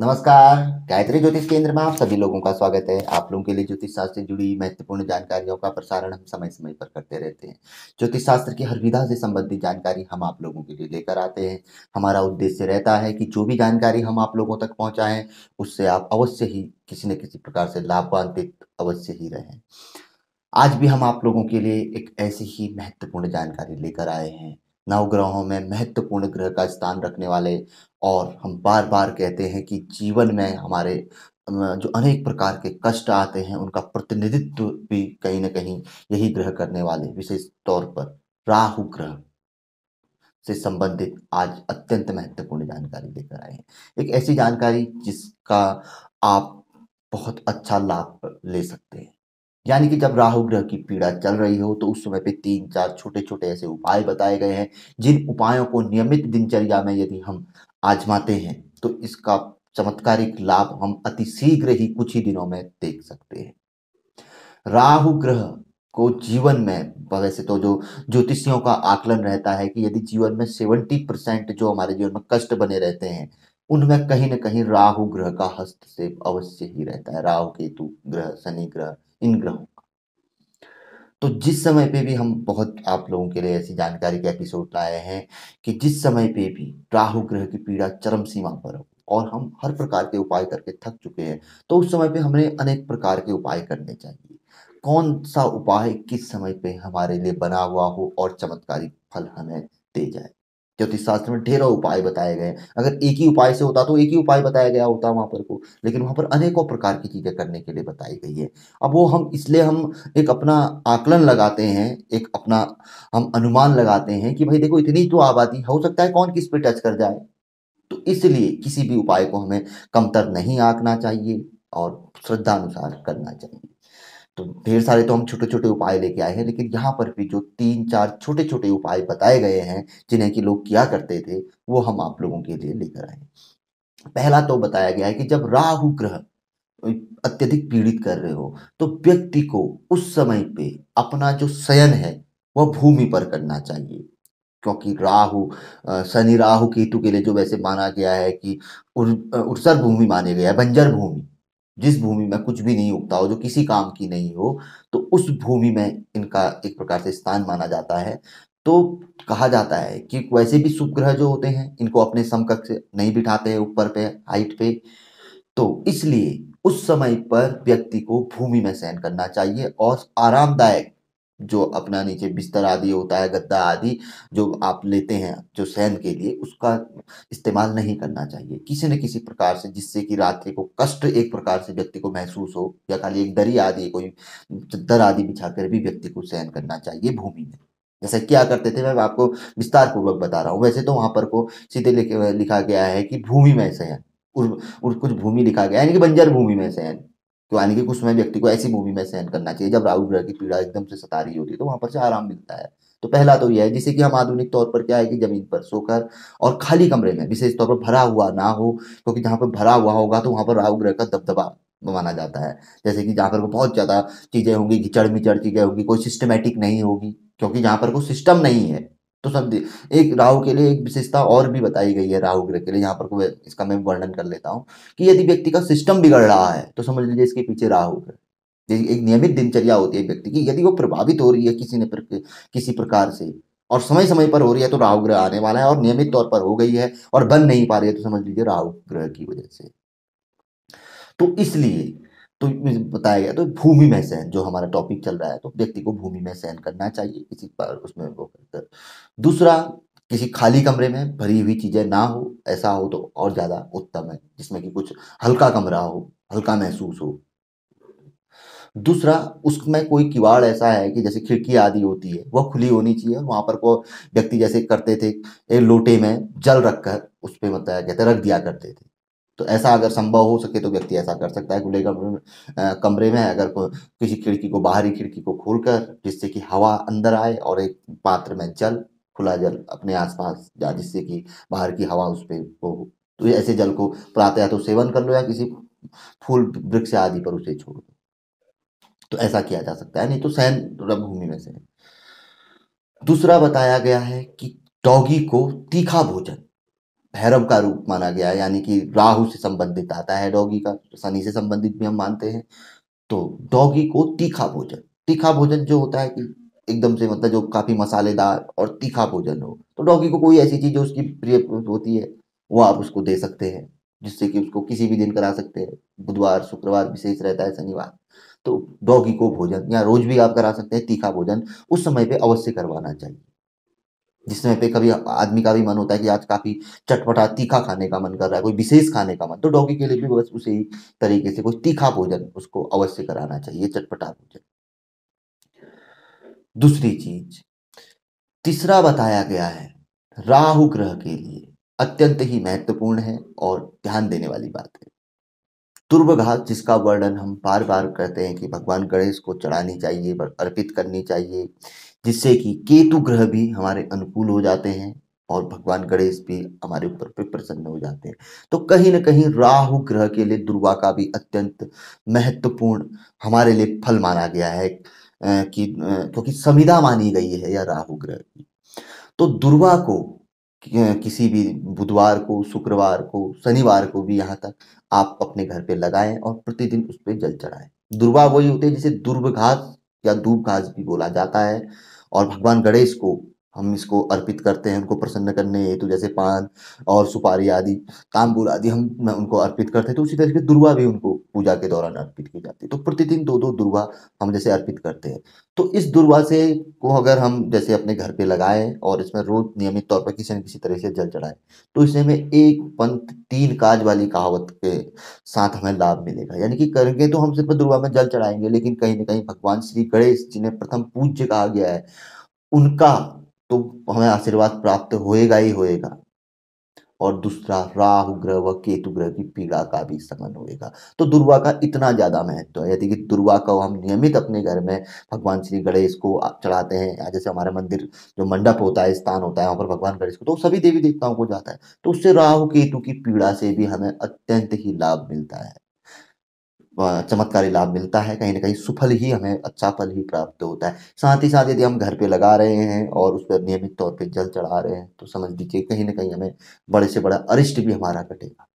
नमस्कार गायत्री ज्योतिष केंद्र में आप सभी लोगों का स्वागत है आप लोगों के लिए ज्योतिष शास्त्र से जुड़ी महत्वपूर्ण जानकारियों का प्रसारण हम समय समय पर करते रहते हैं ज्योतिष शास्त्र की हर विधा से संबंधित जानकारी हम आप लोगों के लिए लेकर आते हैं हमारा उद्देश्य रहता है कि जो भी जानकारी हम आप लोगों तक पहुँचाएं उससे आप अवश्य ही किसी न किसी प्रकार से लाभान्वित अवश्य ही रहें आज भी हम आप लोगों के लिए एक ऐसी ही महत्वपूर्ण जानकारी लेकर आए हैं नवग्रहों में महत्वपूर्ण ग्रह का स्थान रखने वाले और हम बार बार कहते हैं कि जीवन में हमारे जो अनेक प्रकार के कष्ट आते हैं उनका प्रतिनिधित्व भी कहीं ना कहीं यही ग्रह करने वाले विशेष तौर पर राहु ग्रह से संबंधित आज अत्यंत महत्वपूर्ण जानकारी लेकर आए हैं एक ऐसी जानकारी जिसका आप बहुत अच्छा लाभ ले सकते हैं यानी कि जब राहु ग्रह की पीड़ा चल रही हो तो उस समय पे तीन चार छोटे छोटे ऐसे उपाय बताए गए हैं जिन उपायों को नियमित दिनचर्या में यदि हम आजमाते हैं तो इसका चमत्कारिक लाभ हम अति शीघ्र ही कुछ ही दिनों में देख सकते हैं राहु ग्रह को जीवन में वैसे तो जो ज्योतिषियों का आकलन रहता है कि यदि जीवन में सेवेंटी परसेंट जो हमारे जीवन में कष्ट बने रहते हैं उनमें कहीं ना कहीं राहु ग्रह का हस्तक्षेप अवश्य ही रहता है राहु केतु ग्रह शनि ग्रह इन ग्रहों तो जिस समय पे भी हम बहुत आप लोगों के लिए ऐसी जानकारी के एपिसोड लाए हैं कि जिस समय पे भी राहु ग्रह की पीड़ा चरम सीमा पर हो और हम हर प्रकार के उपाय करके थक चुके हैं तो उस समय पे हमें अनेक प्रकार के उपाय करने चाहिए कौन सा उपाय किस समय पे हमारे लिए बना हुआ हो और चमत्कारी फल हमें दे जाए ज्योतिष शास्त्र में ढेरों उपाय बताए गए अगर एक ही उपाय से होता तो एक ही उपाय बताया गया होता वहाँ पर को लेकिन वहाँ पर अनेकों प्रकार की चीज़ें करने के लिए बताई गई है अब वो हम इसलिए हम एक अपना आकलन लगाते हैं एक अपना हम अनुमान लगाते हैं कि भाई देखो इतनी तो आबादी हो सकता है कौन किस पे टच कर जाए तो इसलिए किसी भी उपाय को हमें कमतर नहीं आंकना चाहिए और श्रद्धानुसार करना चाहिए तो ढेर सारे तो हम छोटे छोटे उपाय लेके आए हैं लेकिन यहाँ पर भी जो तीन चार छोटे छोटे उपाय बताए गए हैं जिन्हें कि लोग किया करते थे वो हम आप लोगों के लिए लेकर आए पहला तो बताया गया है कि जब राहु ग्रह अत्यधिक पीड़ित कर रहे हो तो व्यक्ति को उस समय पे अपना जो शयन है वह भूमि पर करना चाहिए क्योंकि राहु शनि राहु केतु के लिए जो वैसे माना गया है कि उर्सर भूमि माने गया है बंजर भूमि जिस भूमि में कुछ भी नहीं उगता हो जो किसी काम की नहीं हो तो उस भूमि में इनका एक प्रकार से स्थान माना जाता है तो कहा जाता है कि वैसे भी शुभ ग्रह जो होते हैं इनको अपने समकक्ष नहीं बिठाते हैं ऊपर पे हाइट पे तो इसलिए उस समय पर व्यक्ति को भूमि में सहन करना चाहिए और आरामदायक जो अपना नीचे बिस्तर आदि होता है गद्दा आदि जो आप लेते हैं जो सहन के लिए उसका इस्तेमाल नहीं करना चाहिए किसी न किसी प्रकार से जिससे कि रात्रि को कष्ट एक प्रकार से व्यक्ति को महसूस हो या खाली एक दरी आदि कोई चद्दर आदि बिछा कर भी व्यक्ति को सहन करना चाहिए भूमि में जैसे क्या करते थे मैं आपको विस्तार पूर्वक बता रहा हूँ वैसे तो वहाँ पर को सीधे लिखा गया है कि भूमि में सहन कुछ भूमि लिखा गया है यानी कि बंजर भूमि में सहन तो यानी कि कुछ समय व्यक्ति को ऐसी मूवी में सहन करना चाहिए जब राहुल ग्रह की पीड़ा एकदम से सता रही होती है तो वहां पर से आराम मिलता है तो पहला तो यह है जिसे कि हम आधुनिक तौर पर क्या है कि जमीन पर सोकर और खाली कमरे में विशेष तौर पर भरा हुआ ना हो क्योंकि जहां पर भरा हुआ होगा तो वहाँ पर राहु ग्रह का दबदबा माना जाता है जैसे कि जहाँ पर बहुत ज़्यादा चीज़ें होंगी घिचड़ मिचड़ चीज़ें होंगी कोई सिस्टमेटिक नहीं होगी क्योंकि जहाँ पर कोई सिस्टम नहीं है तो सब एक राहु के लिए एक विशेषता और भी बताई गई है राहु ग्रह के लिए यहाँ पर इसका मैं वर्णन कर लेता हूँ कि यदि व्यक्ति का सिस्टम बिगड़ रहा है तो समझ लीजिए इसके पीछे राहु ग्रह एक नियमित दिनचर्या होती है व्यक्ति की यदि वो प्रभावित हो रही है किसी ने किसी प्रकार से और समय समय पर हो रही है तो राहु ग्रह आने वाला है और नियमित तौर पर हो गई है और बन नहीं पा रही है तो समझ लीजिए राहु ग्रह की वजह से तो इसलिए तो बताया गया तो भूमि में सहन जो हमारा टॉपिक चल रहा है तो व्यक्ति को भूमि में सहन करना चाहिए किसी पर उसमें वो कर दूसरा किसी खाली कमरे में भरी हुई चीज़ें ना हो ऐसा हो तो और ज़्यादा उत्तम है जिसमें कि कुछ हल्का कमरा हो हल्का महसूस हो दूसरा उसमें कोई किवाड़ ऐसा है कि जैसे खिड़की आदि होती है वह खुली होनी चाहिए वहां पर को व्यक्ति जैसे करते थे एक लोटे में जल रख कर उस पर मतलब कहते रख दिया करते थे तो ऐसा अगर संभव हो सके तो व्यक्ति ऐसा कर सकता है खुले कमरे में कमरे में अगर किसी खिड़की को बाहरी खिड़की को खोलकर जिससे कि हवा अंदर आए और एक पात्र में जल खुला जल अपने आसपास जा जिससे कि बाहर की हवा उस पर हो तो ऐसे जल को प्रातः या तो सेवन कर लो या किसी फूल वृक्ष आदि पर उसे छोड़ दो तो ऐसा किया जा सकता है नहीं तो सैन रवभूमि में से दूसरा बताया गया है कि डॉगी को तीखा भोजन भैरव का रूप माना गया यानी कि राहु से संबंधित आता है डॉगी का शनि से संबंधित भी हम मानते हैं तो डॉगी को तीखा भोजन तीखा भोजन जो होता है कि एकदम से मतलब जो काफ़ी मसालेदार और तीखा भोजन हो तो डॉगी को कोई ऐसी चीज़ जो उसकी प्रिय होती है वो आप उसको दे सकते हैं जिससे कि उसको किसी भी दिन करा सकते हैं बुधवार शुक्रवार विशेष रहता है शनिवार तो डॉगी को भोजन या रोज भी आप करा सकते हैं तीखा भोजन उस समय पे अवश्य करवाना चाहिए जिसमें पे कभी आदमी का भी मन होता है कि आज काफ़ी चटपटा तीखा खाने का मन कर रहा है कोई विशेष खाने का मन तो डॉगी के लिए भी बस उसी तरीके से कोई तीखा भोजन उसको अवश्य कराना चाहिए चटपटा भोजन दूसरी चीज तीसरा बताया गया है राहु ग्रह के लिए अत्यंत ही महत्वपूर्ण है और ध्यान देने वाली बात है तुर्वघात जिसका वर्णन हम बार बार करते हैं कि भगवान गणेश को चढ़ानी चाहिए अर्पित करनी चाहिए जिससे कि केतु ग्रह भी हमारे अनुकूल हो जाते हैं और भगवान गणेश भी हमारे ऊपर पे प्रसन्न हो जाते हैं तो कहीं ना कहीं राहु ग्रह के लिए दुर्गा का भी अत्यंत महत्वपूर्ण हमारे लिए फल माना गया है कि क्योंकि तो संविधा मानी गई है या राहु ग्रह की तो दुर्गा को किसी भी बुधवार को शुक्रवार को शनिवार को भी यहाँ तक आप अपने घर पे लगाएं और प्रतिदिन उस पर जल चढ़ाएं दुर्वा वही होते हैं जिसे दुर्व घास या दूब घास भी बोला जाता है और भगवान गणेश को हम इसको अर्पित करते हैं उनको प्रसन्न करने हेतु जैसे पान और सुपारी आदि तांबुल आदि हम उनको अर्पित करते हैं तो उसी तरीके दुर्वा भी उनको पूजा के दौरान अर्पित की जाती है तो प्रतिदिन दो दो दुर्वा हम जैसे अर्पित करते हैं तो इस दुर्वा से को अगर हम जैसे अपने घर पे लगाएं और इसमें रोज नियमित तौर पर किसी न किसी तरह से जल चढ़ाएं तो इससे हमें एक पंथ तीन काज वाली कहावत के साथ हमें लाभ मिलेगा यानी कि करेंगे तो हम सिर्फ दुर्वा में जल चढ़ाएंगे लेकिन कहीं ना कहीं भगवान श्री गणेश जिन्हें प्रथम पूज्य कहा गया है उनका तो हमें आशीर्वाद प्राप्त होएगा ही होएगा और दूसरा राहु ग्रह व केतु ग्रह की पीड़ा का भी समन होएगा तो दुर्वा का इतना ज़्यादा महत्व है यदि कि दुर्वा को हम नियमित अपने घर में भगवान श्री गणेश को चढ़ाते हैं या जैसे हमारे मंदिर जो मंडप होता है स्थान होता है वहाँ पर भगवान गणेश को तो सभी देवी देवताओं को जाता है तो उससे राहु केतु की पीड़ा से भी हमें अत्यंत ही लाभ मिलता है चमत्कारी लाभ मिलता है कहीं ना कहीं सुफल ही हमें अच्छा फल ही प्राप्त होता है साथ ही साथ यदि हम घर पे लगा रहे हैं और उस पर नियमित तौर पे जल चढ़ा रहे हैं तो समझ लीजिए कहीं ना कहीं हमें बड़े से बड़ा अरिष्ट भी हमारा कटेगा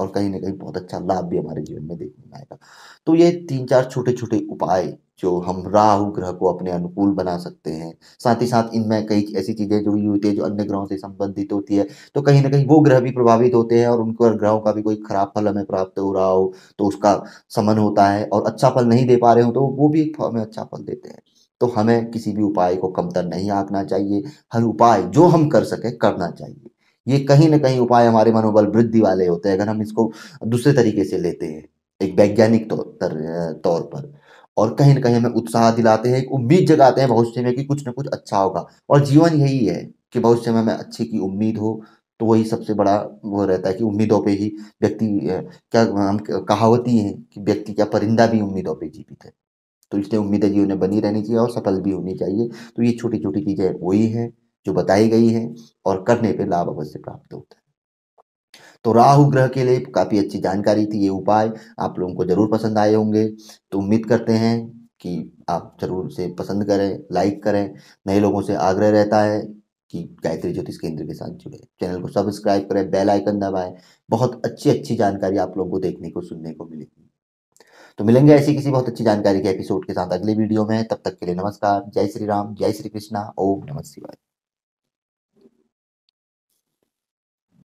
और कहीं ना कहीं बहुत अच्छा लाभ भी हमारे जीवन में देखने में आएगा तो ये तीन चार छोटे छोटे उपाय जो हम राहु ग्रह को अपने अनुकूल बना सकते हैं साथ ही साथ इनमें कई ऐसी चीज़ें जुड़ी होती है जो अन्य ग्रहों से संबंधित होती है तो कहीं ना कहीं वो ग्रह भी प्रभावित होते हैं और उनको ग्रहों का भी कोई खराब फल हमें प्राप्त हो रहा हो तो उसका समन होता है और अच्छा फल नहीं दे पा रहे हो तो वो भी हमें अच्छा फल देते हैं तो हमें किसी भी उपाय को कमतर नहीं आंकना चाहिए हर उपाय जो हम कर सके करना चाहिए ये कहीं ना कहीं उपाय हमारे मनोबल वृद्धि वाले होते हैं अगर हम इसको दूसरे तरीके से लेते हैं एक वैज्ञानिक तौर तौर पर और कहीं ना कहीं हमें उत्साह दिलाते हैं एक उम्मीद जगाते हैं भविष्य में कि कुछ ना कुछ अच्छा होगा और जीवन यही है कि भविष्य में हमें अच्छे की उम्मीद हो तो वही सबसे बड़ा वो रहता है कि उम्मीदों पे ही व्यक्ति क्या हम कहावती हैं कि व्यक्ति क्या परिंदा भी उम्मीदों पे जीवित है तो इसलिए उम्मीदें जीवन में बनी रहनी चाहिए और सफल भी होनी चाहिए तो ये छोटी छोटी चीज़ें वही हैं जो बताई गई है और करने पे लाभ अवश्य प्राप्त होता है तो राहु ग्रह के लिए काफ़ी अच्छी जानकारी थी ये उपाय आप लोगों को ज़रूर पसंद आए होंगे तो उम्मीद करते हैं कि आप ज़रूर से पसंद करें लाइक करें नए लोगों से आग्रह रहता है कि गायत्री ज्योतिष केंद्र के साथ जुड़े चैनल को सब्सक्राइब करें बेल आइकन दबाएं बहुत अच्छी अच्छी जानकारी आप लोगों को देखने को सुनने को मिलेगी तो मिलेंगे ऐसी किसी बहुत अच्छी जानकारी के एपिसोड के साथ अगले वीडियो में तब तक के लिए नमस्कार जय श्री राम जय श्री कृष्णा ओम नमः शिवाय